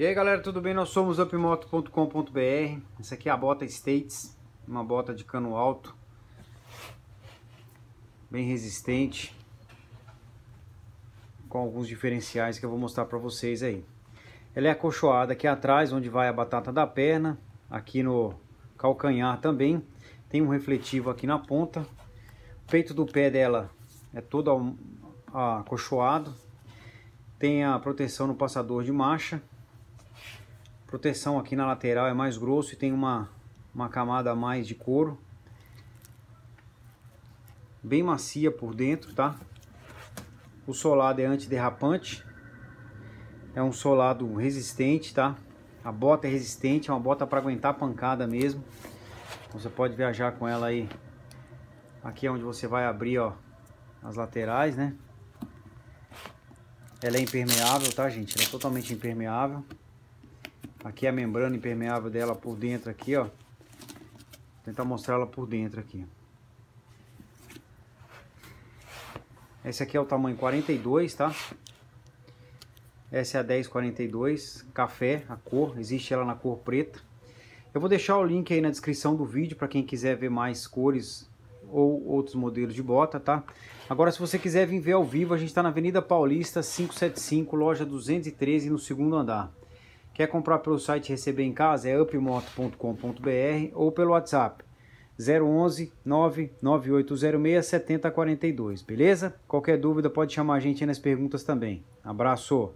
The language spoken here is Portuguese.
E aí galera, tudo bem? Nós somos upmoto.com.br Essa aqui é a bota States Uma bota de cano alto Bem resistente Com alguns diferenciais que eu vou mostrar para vocês aí Ela é acolchoada aqui atrás, onde vai a batata da perna Aqui no calcanhar também Tem um refletivo aqui na ponta O peito do pé dela é todo acolchoado Tem a proteção no passador de marcha proteção aqui na lateral é mais grosso e tem uma, uma camada a mais de couro. Bem macia por dentro, tá? O solado é antiderrapante. É um solado resistente, tá? A bota é resistente, é uma bota para aguentar pancada mesmo. Você pode viajar com ela aí. Aqui é onde você vai abrir, ó, as laterais, né? Ela é impermeável, tá, gente? Ela é totalmente impermeável. Aqui a membrana impermeável dela por dentro aqui, ó. Vou tentar mostrar ela por dentro aqui. Esse aqui é o tamanho 42, tá? Essa é a 1042, café, a cor, existe ela na cor preta. Eu vou deixar o link aí na descrição do vídeo para quem quiser ver mais cores ou outros modelos de bota, tá? Agora, se você quiser vir ver ao vivo, a gente está na Avenida Paulista 575, loja 213, no segundo andar. Quer comprar pelo site e receber em casa? É upmoto.com.br ou pelo WhatsApp 011 99806 7042, beleza? Qualquer dúvida pode chamar a gente aí nas perguntas também. Abraço!